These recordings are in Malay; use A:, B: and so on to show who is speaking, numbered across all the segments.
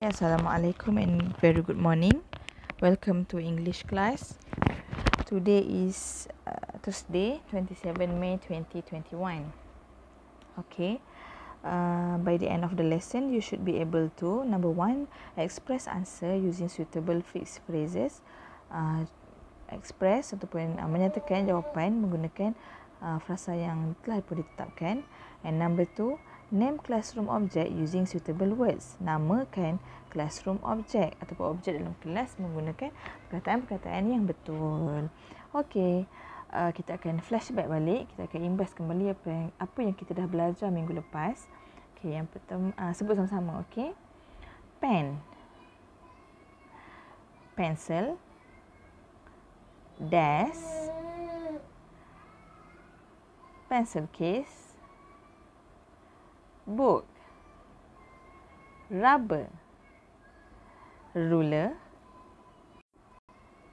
A: Assalamualaikum and very good morning. Welcome to English class. Today is uh, Thursday, 27 May 2021. Okay. Uh, by the end of the lesson, you should be able to number one express answer using suitable fixed phrases. Uh, express ataupun uh, menyatakan jawapan menggunakan uh, frasa yang telah pun ditetapkan. And number two, name classroom object using suitable words. Namakan classroom object ataupun objek dalam kelas menggunakan perkataan-perkataan yang betul. Okey, uh, kita akan flashback balik, kita akan imbas kembali apa yang, apa yang kita dah belajar minggu lepas. Okey, yang pertama uh, sebut sama-sama, okey. Pen. Pencil. Desk. Pencil case book, rubber, ruler,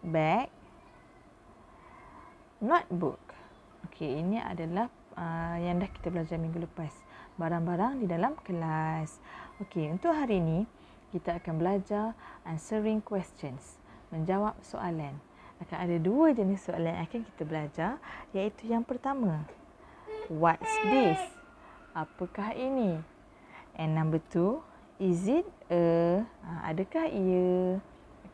A: bag, notebook. Okey, ini adalah uh, yang dah kita belajar minggu lepas. Barang-barang di dalam kelas. Okey, untuk hari ini, kita akan belajar answering questions. Menjawab soalan. Akan ada dua jenis soalan yang akan kita belajar. Iaitu yang pertama, what's this? apakah ini? And number two, is it a? Ha, adakah ia?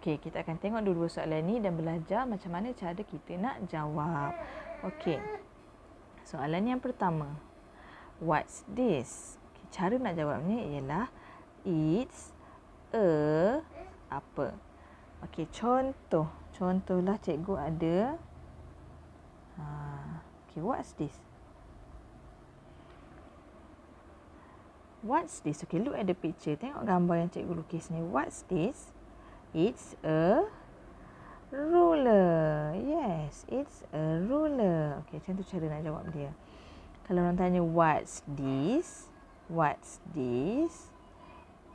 A: Okay, kita akan tengok dua-dua soalan ini dan belajar macam mana cara kita nak jawab. Okay, soalan yang pertama. What's this? Okay, cara nak jawabnya ialah It's a apa? Okay, contoh. Contohlah cikgu ada. Ha, okay, what's this? What's this? Okay, look at the picture. Tengok gambar yang cikgu lukis ni. What's this? It's a ruler. Yes, it's a ruler. Okay, macam tu cara nak jawab dia. Kalau orang tanya, what's this? What's this?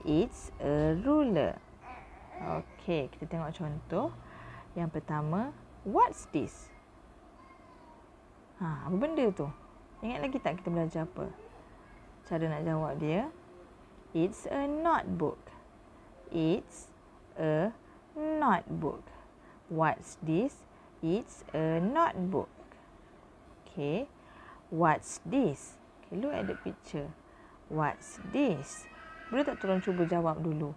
A: It's a ruler. Okay, kita tengok contoh. Yang pertama, what's this? Ha, apa benda tu? Ingat lagi tak kita belajar apa? cara nak jawab dia it's a notebook it's a notebook what's this it's a notebook okay what's this okay, look at the picture what's this boleh tak tolong cuba jawab dulu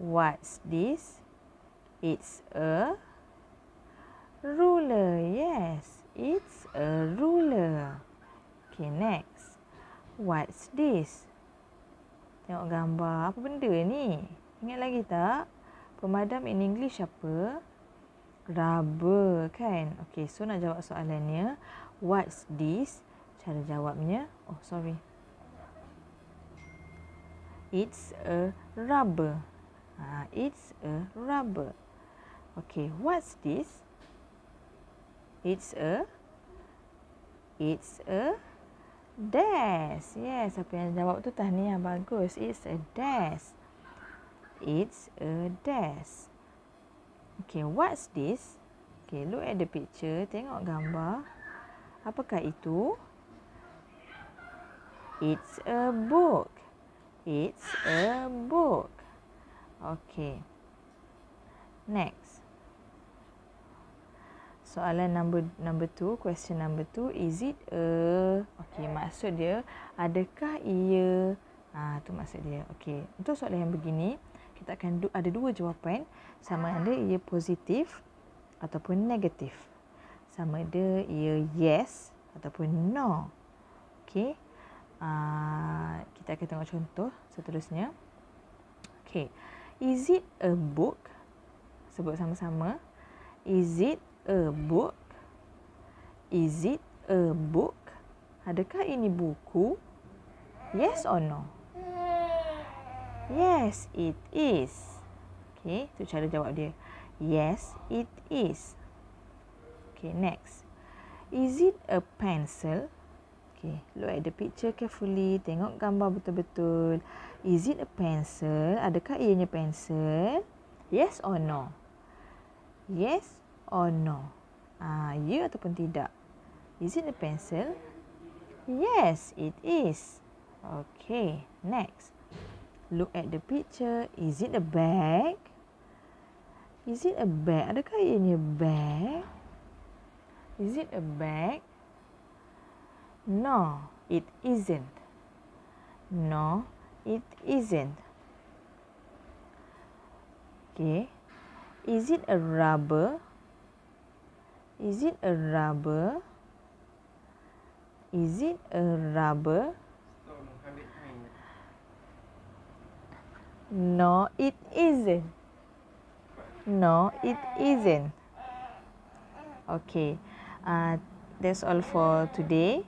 A: what's this it's a ruler yes it's a ruler okay next What's this? Tengok gambar. Apa benda ni? Ingat lagi tak? Pemadam in English apa? Rubber, kan? Okay, so nak jawab soalannya. What's this? Cara jawabnya. Oh, sorry. It's a rubber. Ah, it's a rubber. Okay, what's this? It's a... It's a desk. Yes, siapa yang jawab tu tahniah bagus. It's a desk. It's a desk. Okay, what's this? Okay, look at the picture. Tengok gambar. Apakah itu? It's a book. It's a book. Okay. Next soalan number number 2 question number 2 is it a okey maksud dia adakah ia ah tu maksud dia okey untuk soalan yang begini kita akan du, ada dua jawapan sama ada ia positif ataupun negatif sama ada ia yes ataupun no okey ah ha, kita akan tengok contoh seterusnya okey is it a book sebut sama-sama is it a book? Is it a book? Adakah ini buku? Yes or no? Yes, it is. Okay, itu cara jawab dia. Yes, it is. Okay, next. Is it a pencil? Okay, look at the picture carefully. Tengok gambar betul-betul. Is it a pencil? Adakah ianya pencil? Yes or no? Yes or oh, no? Ah, ya ataupun tidak? Is it a pencil? Yes, it is. Okay, next. Look at the picture. Is it a bag? Is it a bag? Adakah ianya bag? Is it a bag? No, it isn't. No, it isn't. Okay. Is it a rubber? is it a rubber is it a rubber no it isn't no it isn't okay uh, that's all for today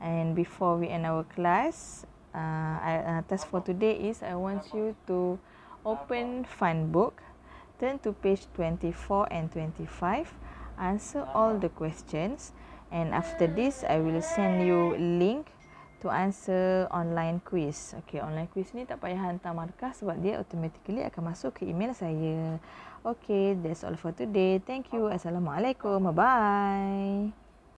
A: and before we end our class uh, uh, task for today is I want you to open fun book turn to page 24 and 25 answer all the questions and after this I will send you link to answer online quiz. Okay, online quiz ni tak payah hantar markah sebab dia automatically akan masuk ke email saya. Okay, that's all for today. Thank you. Assalamualaikum. Bye-bye.